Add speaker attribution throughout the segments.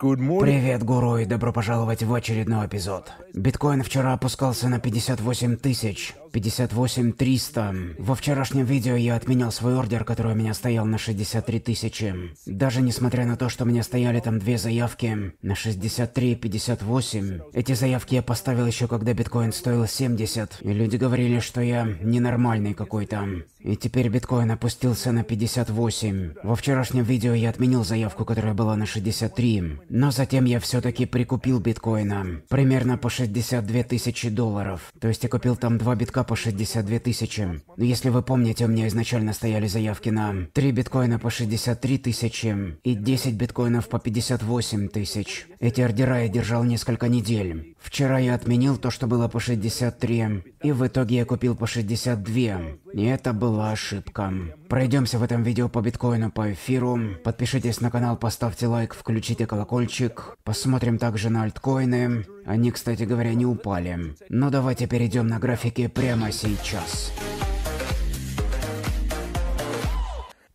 Speaker 1: Привет, гуру, и добро пожаловать в очередной эпизод. Биткоин вчера опускался на 58 тысяч, 58 300. Во вчерашнем видео я отменял свой ордер, который у меня стоял на 63 тысячи. Даже несмотря на то, что у меня стояли там две заявки на 63 и 58, эти заявки я поставил еще когда биткоин стоил 70, и люди говорили, что я ненормальный какой-то. И теперь биткоин опустился на 58. Во вчерашнем видео я отменил заявку, которая была на 63. Но затем я все-таки прикупил биткоина. Примерно по 62 тысячи долларов. То есть я купил там два битка по 62 тысячи. Если вы помните, у меня изначально стояли заявки на 3 биткоина по 63 тысячи и 10 биткоинов по 58 тысяч. Эти ордера я держал несколько недель. Вчера я отменил то, что было по 63, и в итоге я купил по 62. И это была ошибка. Пройдемся в этом видео по биткоину, по эфиру. Подпишитесь на канал, поставьте лайк, включите колокольчик. Посмотрим также на альткоины. Они, кстати говоря, не упали. Но ну, давайте перейдем на графики прямо сейчас.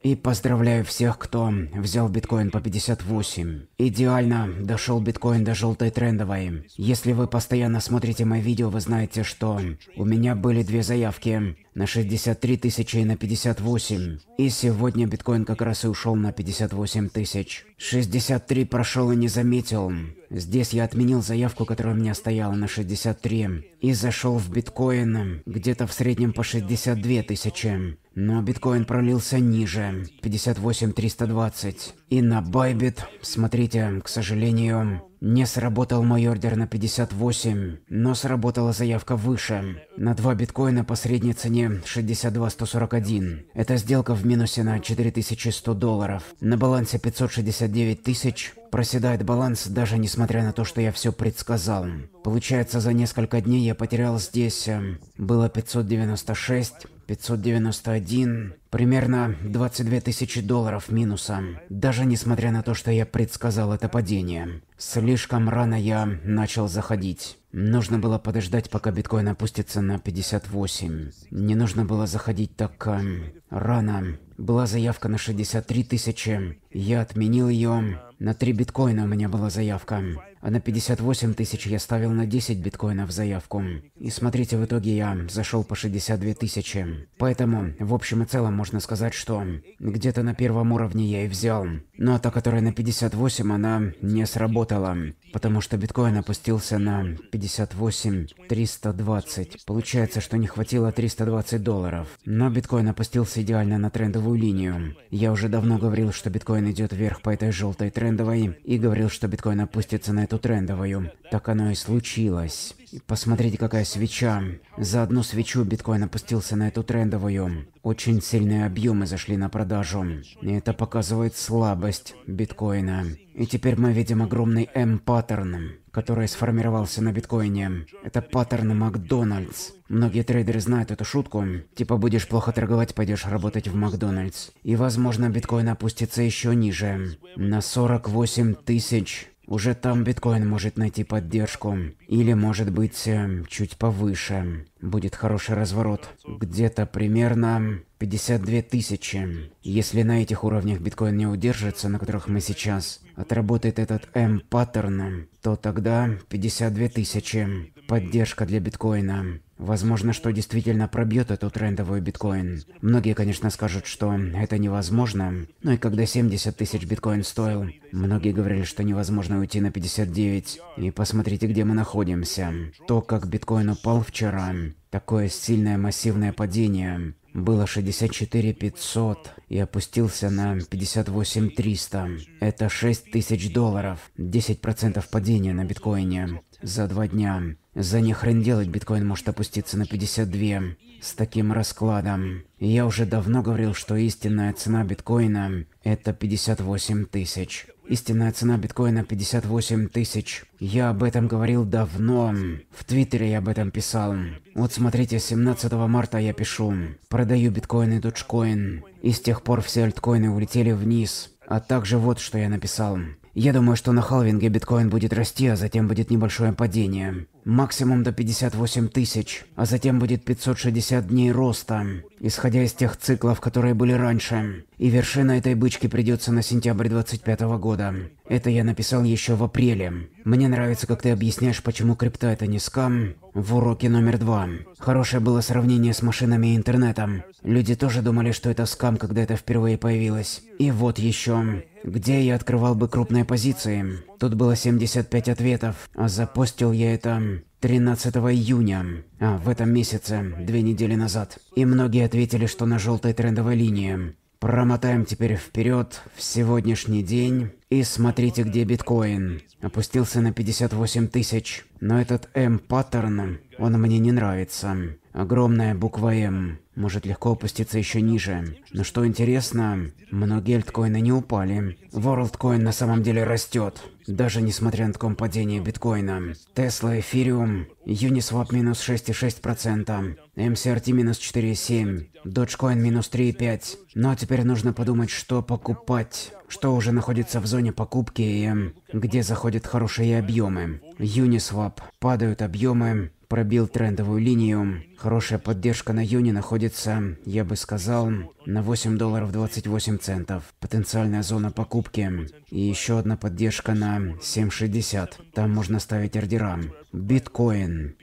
Speaker 1: И поздравляю всех, кто взял биткоин по 58. Идеально дошел биткоин до желтой трендовой. Если вы постоянно смотрите мои видео, вы знаете, что у меня были две заявки на 63 тысячи и на 58. И сегодня биткоин как раз и ушел на 58 тысяч. 63 прошел и не заметил. Здесь я отменил заявку, которая у меня стояла на 63. И зашел в биткоин где-то в среднем по 62 тысячи. Но биткоин пролился ниже, 58 320 И на Bybit, смотрите, к сожалению, не сработал мой ордер на 58, но сработала заявка выше, на 2 биткоина по средней цене 62 141. Это сделка в минусе на 4100 долларов. На балансе 569 тысяч, проседает баланс, даже несмотря на то, что я все предсказал. Получается, за несколько дней я потерял здесь, э, было 596, 591, примерно 22 тысячи долларов минуса, даже несмотря на то, что я предсказал это падение. Слишком рано я начал заходить. Нужно было подождать, пока биткоин опустится на 58. Не нужно было заходить так э, рано. Была заявка на 63 тысячи, я отменил ее. На 3 биткоина у меня была заявка а на 58 тысяч я ставил на 10 биткоинов заявку. И смотрите, в итоге я зашел по 62 тысячи. Поэтому, в общем и целом, можно сказать, что где-то на первом уровне я и взял. Но та, которая на 58, она не сработала потому что биткоин опустился на 58 320. Получается, что не хватило 320 долларов. Но биткоин опустился идеально на трендовую линию. Я уже давно говорил, что биткоин идет вверх по этой желтой трендовой, и говорил, что биткоин опустится на эту трендовую. Так оно и случилось. посмотрите, какая свеча. За одну свечу биткоин опустился на эту трендовую. Очень сильные объемы зашли на продажу. это показывает слабость биткоина. И теперь мы видим огромный М-паттерн, который сформировался на биткоине. Это паттерн Макдональдс. Многие трейдеры знают эту шутку. Типа будешь плохо торговать, пойдешь работать в Макдональдс. И возможно биткоин опустится еще ниже. На 48 тысяч уже там биткоин может найти поддержку. Или может быть э, чуть повыше. Будет хороший разворот. Где-то примерно 52 тысячи. Если на этих уровнях биткоин не удержится, на которых мы сейчас, отработает этот М-паттерн, то тогда 52 тысячи. Поддержка для биткоина. Возможно, что действительно пробьет эту трендовую биткоин. Многие, конечно, скажут, что это невозможно. Но и когда 70 тысяч биткоин стоил, многие говорили, что невозможно уйти на 59. И посмотрите, где мы находимся. То, как биткоин упал вчера, такое сильное массивное падение. Было 64 500 и опустился на 58 300. Это 6 тысяч долларов. 10% падения на биткоине за два дня. За них хрен делать, биткоин может опуститься на 52 с таким раскладом. Я уже давно говорил, что истинная цена биткоина – это 58 тысяч. Истинная цена биткоина 58 тысяч. Я об этом говорил давно. В Твиттере я об этом писал. Вот смотрите, 17 марта я пишу. Продаю биткоин и доджкоин. И с тех пор все альткоины улетели вниз. А также вот что я написал. Я думаю, что на халвинге биткоин будет расти, а затем будет небольшое падение. Максимум до 58 тысяч, а затем будет 560 дней роста, исходя из тех циклов, которые были раньше. И вершина этой бычки придется на сентябрь 25 -го года. Это я написал еще в апреле. Мне нравится, как ты объясняешь, почему крипта это не скам, в уроке номер два. Хорошее было сравнение с машинами и интернетом. Люди тоже думали, что это скам, когда это впервые появилось. И вот еще. Где я открывал бы крупные позиции? Тут было 75 ответов, а запостил я это 13 июня, а в этом месяце, две недели назад. И многие ответили, что на желтой трендовой линии. Промотаем теперь вперед в сегодняшний день и смотрите, где биткоин. Опустился на 58 тысяч, но этот М-паттерн, эм он мне не нравится. Огромная буква «М» может легко опуститься еще ниже. Но что интересно, многие альткоины не упали. Ворлдкоин на самом деле растет, даже несмотря на таком падение биткоина. Тесла, эфириум, Uniswap минус 6,6%, MCRT минус 4,7%, Dogecoin минус 3,5%. Но ну, а теперь нужно подумать, что покупать, что уже находится в зоне покупки и где заходят хорошие объемы. Uniswap падают объемы, пробил трендовую линию. Хорошая поддержка на июне находится, я бы сказал, на 8 долларов 28 центов. Потенциальная зона покупки. И еще одна поддержка на 7.60. Там можно ставить ордера. Биткоин.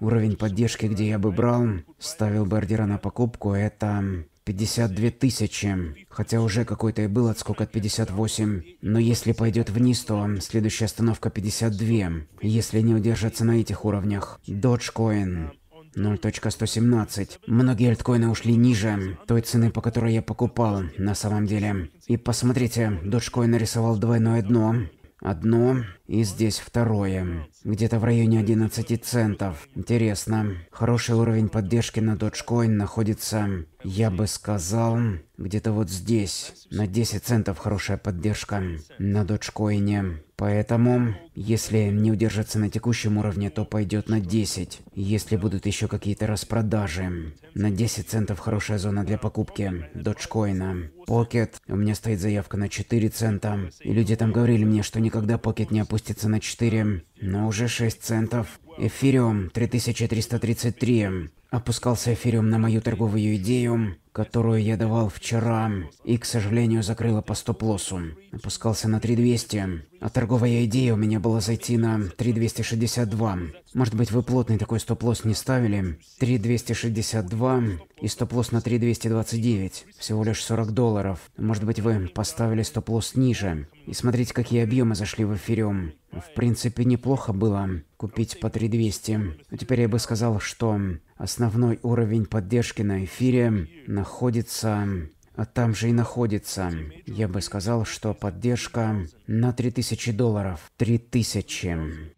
Speaker 1: Уровень поддержки, где я бы брал, ставил бы ордера на покупку, это 52 тысячи. Хотя уже какой-то и был отскок от 58. Но если пойдет вниз, то следующая остановка 52. Если не удержаться на этих уровнях. Dogecoin. 0.117. Многие альткоины ушли ниже той цены, по которой я покупал на самом деле. И посмотрите, Dogecoin нарисовал двойное дно. Одно, и здесь второе. Где-то в районе 11 центов. Интересно. Хороший уровень поддержки на Dogecoin находится, я бы сказал, где-то вот здесь. На 10 центов хорошая поддержка на Dogecoin. Поэтому, если не удержится на текущем уровне, то пойдет на 10. Если будут еще какие-то распродажи. На 10 центов хорошая зона для покупки Dogecoin. Pocket. У меня стоит заявка на 4 цента. И люди там говорили мне, что никогда Pocket не опустится опустится на 4, но уже 6 центов. Эфириум 3333. Опускался эфириум на мою торговую идею которую я давал вчера, и, к сожалению, закрыла по стоп-лоссу. Опускался на 3200, а торговая идея у меня была зайти на 3262. Может быть, вы плотный такой стоп-лосс не ставили? 3262 и стоп-лосс на 3229, всего лишь 40 долларов. Может быть, вы поставили стоп-лосс ниже? И смотрите, какие объемы зашли в эфириум. В принципе, неплохо было купить по 3200. Но а теперь я бы сказал, что основной уровень поддержки на эфире на находится... А там же и находится. Я бы сказал, что поддержка на 3000 долларов. 3000.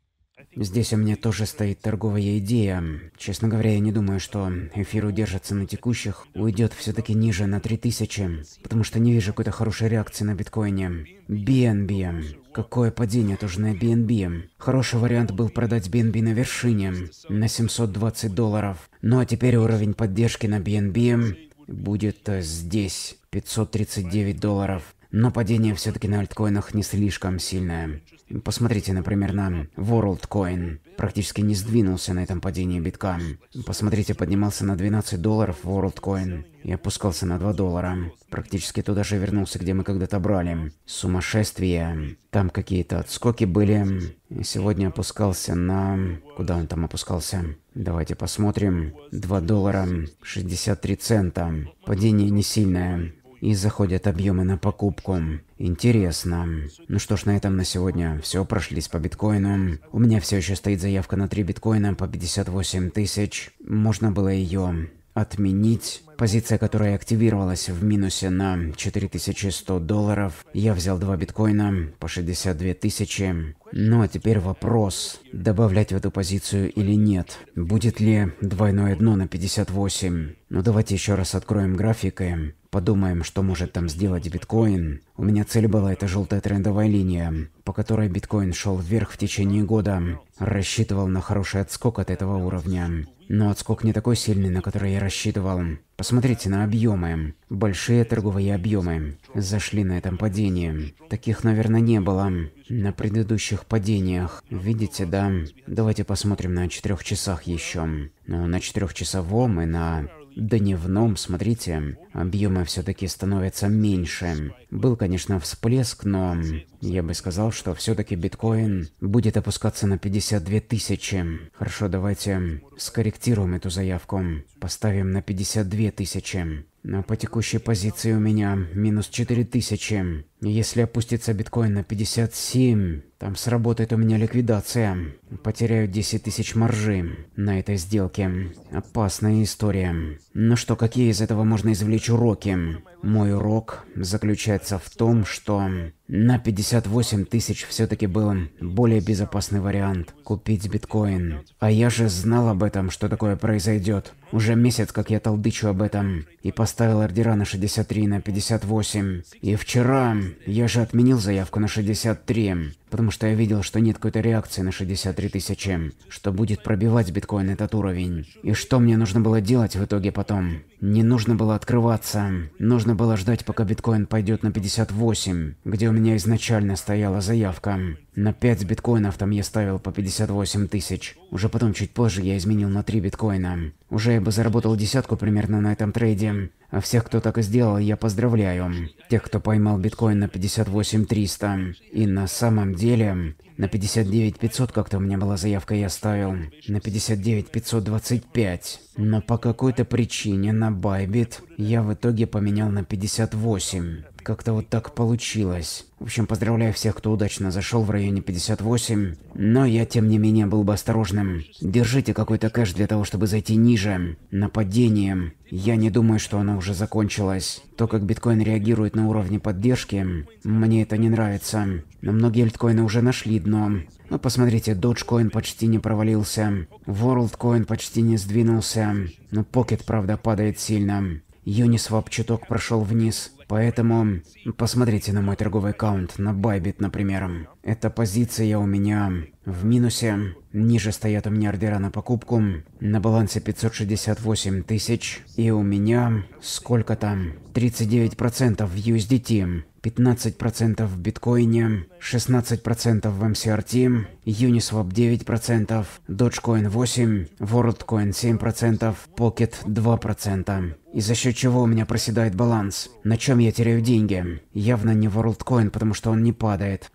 Speaker 1: Здесь у меня тоже стоит торговая идея. Честно говоря, я не думаю, что эфир удержится на текущих, уйдет все-таки ниже на 3000, потому что не вижу какой-то хорошей реакции на биткоине. BNB. Какое падение тоже на BNB. Хороший вариант был продать BNB на вершине, на 720 долларов. Ну а теперь уровень поддержки на BNB будет э, здесь 539 долларов но падение все-таки на альткоинах не слишком сильное. Посмотрите, например, на WorldCoin. Практически не сдвинулся на этом падении битка. Посмотрите, поднимался на 12 долларов WorldCoin и опускался на 2 доллара. Практически туда же вернулся, где мы когда-то брали. Сумасшествие. Там какие-то отскоки были. Сегодня опускался на... Куда он там опускался? Давайте посмотрим. 2 доллара 63 цента. Падение не сильное и заходят объемы на покупку. Интересно. Ну что ж, на этом на сегодня все, прошлись по биткоину. У меня все еще стоит заявка на 3 биткоина по 58 тысяч. Можно было ее отменить. Позиция, которая активировалась в минусе на 4100 долларов. Я взял 2 биткоина по 62 тысячи. Ну а теперь вопрос, добавлять в эту позицию или нет. Будет ли двойное дно на 58? Ну давайте еще раз откроем графики. Подумаем, что может там сделать биткоин. У меня цель была эта желтая трендовая линия, по которой биткоин шел вверх в течение года. Рассчитывал на хороший отскок от этого уровня. Но отскок не такой сильный, на который я рассчитывал. Посмотрите на объемы. Большие торговые объемы зашли на этом падении. Таких, наверное, не было на предыдущих падениях. Видите, да? Давайте посмотрим на 4 часах еще. Ну, на 4 часовом и на дневном, смотрите, объемы все-таки становятся меньше. Был, конечно, всплеск, но я бы сказал, что все-таки биткоин будет опускаться на 52 тысячи. Хорошо, давайте скорректируем эту заявку. Поставим на 52 тысячи. Но по текущей позиции у меня минус 4 тысячи. Если опустится биткоин на 57, там сработает у меня ликвидация. Потеряю 10 тысяч маржи на этой сделке. Опасная история. Но ну что, какие из этого можно извлечь уроки? Мой урок заключается в том, что на 58 тысяч все-таки был более безопасный вариант купить биткоин. А я же знал об этом, что такое произойдет. Уже месяц, как я толдычу об этом. И поставил ордера на 63 на 58. И вчера я же отменил заявку на 63, потому что я видел, что нет какой-то реакции на 63 тысячи, что будет пробивать биткоин этот уровень. И что мне нужно было делать в итоге потом? Не нужно было открываться, нужно было ждать, пока биткоин пойдет на 58, где у меня изначально стояла заявка. На 5 биткоинов там я ставил по 58 тысяч. Уже потом, чуть позже, я изменил на 3 биткоина. Уже я бы заработал десятку примерно на этом трейде. А всех, кто так и сделал, я поздравляю. Тех, кто поймал биткоин на 58300. И на самом деле, на 59500 как-то у меня была заявка, я ставил. На 59525. Но по какой-то причине на Байбит я в итоге поменял на 58. Как-то вот так получилось. В общем, поздравляю всех, кто удачно зашел в районе 58, но я тем не менее был бы осторожным. Держите какой-то кэш для того, чтобы зайти ниже. Нападением. Я не думаю, что оно уже закончилось. То, как биткоин реагирует на уровне поддержки, мне это не нравится. Но многие альткоины уже нашли дно. Ну посмотрите, Dogecoin почти не провалился, WorldCoin почти не сдвинулся, но ну, Pocket правда падает сильно. Uniswap чуток прошел вниз. Поэтому посмотрите на мой торговый аккаунт, на Bybit, например. Эта позиция у меня в минусе. Ниже стоят у меня ордера на покупку. На балансе 568 тысяч. И у меня сколько там? 39% в USDT. 15% в биткоине, 16% в MCRT, эм Uniswap 9%, Dogecoin 8%, WorldCoin 7%, Pocket 2%. И за счет чего у меня проседает баланс? На чем я теряю деньги? Явно не WorldCoin, потому что он не падает.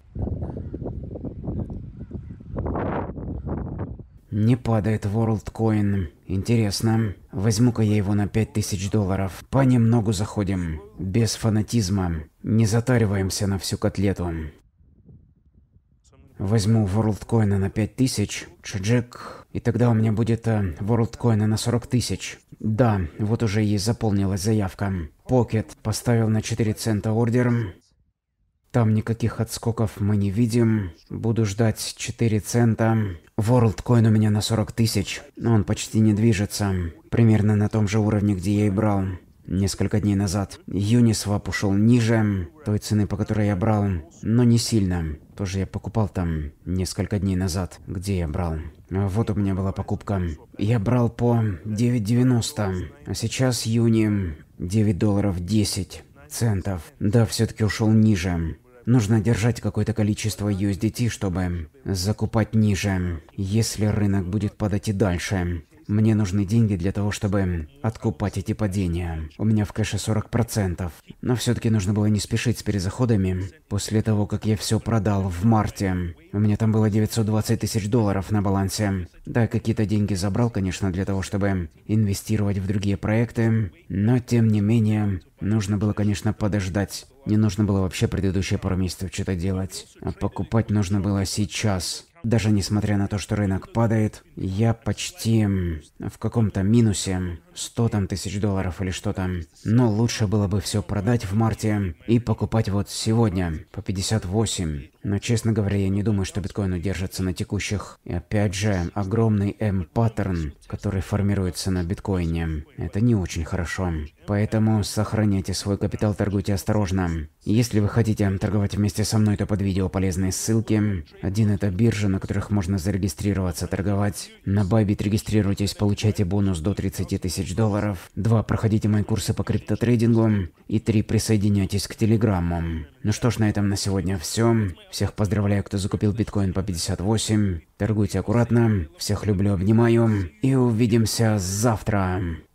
Speaker 1: Не падает WorldCoin. Интересно. Возьму-ка я его на 5000 долларов. Понемногу заходим. Без фанатизма. Не затариваемся на всю котлету. Возьму WorldCoin на 5000. Чуджик. И тогда у меня будет э, WorldCoin на 40 тысяч. Да, вот уже и заполнилась заявка. Покет поставил на 4 цента ордер. Там никаких отскоков мы не видим. Буду ждать 4 цента. Ворлдкоин у меня на 40 тысяч, но он почти не движется. Примерно на том же уровне, где я и брал. Несколько дней назад Юнисвап ушел ниже той цены, по которой я брал, но не сильно. Тоже я покупал там несколько дней назад, где я брал. Вот у меня была покупка. Я брал по 9.90, а сейчас Юни 9 долларов 10 центов. Да, все-таки ушел ниже. Нужно держать какое-то количество USDT, чтобы закупать ниже, если рынок будет падать и дальше. Мне нужны деньги для того, чтобы откупать эти падения. У меня в кэше 40%. Но все-таки нужно было не спешить с перезаходами. После того, как я все продал в марте, у меня там было 920 тысяч долларов на балансе. Да, какие-то деньги забрал, конечно, для того, чтобы инвестировать в другие проекты. Но тем не менее, нужно было, конечно, подождать не нужно было вообще предыдущие пару месяцев что-то делать. А покупать нужно было сейчас. Даже несмотря на то, что рынок падает, я почти в каком-то минусе. 100 там тысяч долларов или что там. Но лучше было бы все продать в марте и покупать вот сегодня по 58. Но, честно говоря, я не думаю, что биткоин удержится на текущих. И опять же, огромный m паттерн который формируется на биткоине. Это не очень хорошо. Поэтому сохраняйте свой капитал, торгуйте осторожно. Если вы хотите торговать вместе со мной, то под видео полезные ссылки. Один это биржи, на которых можно зарегистрироваться, торговать. На Bybit регистрируйтесь, получайте бонус до 30 тысяч тысяч долларов, два проходите мои курсы по криптотрейдингу и три присоединяйтесь к Телеграмму. Ну что ж, на этом на сегодня все. Всех поздравляю, кто закупил биткоин по 58. Торгуйте аккуратно. Всех люблю, обнимаю. И увидимся завтра.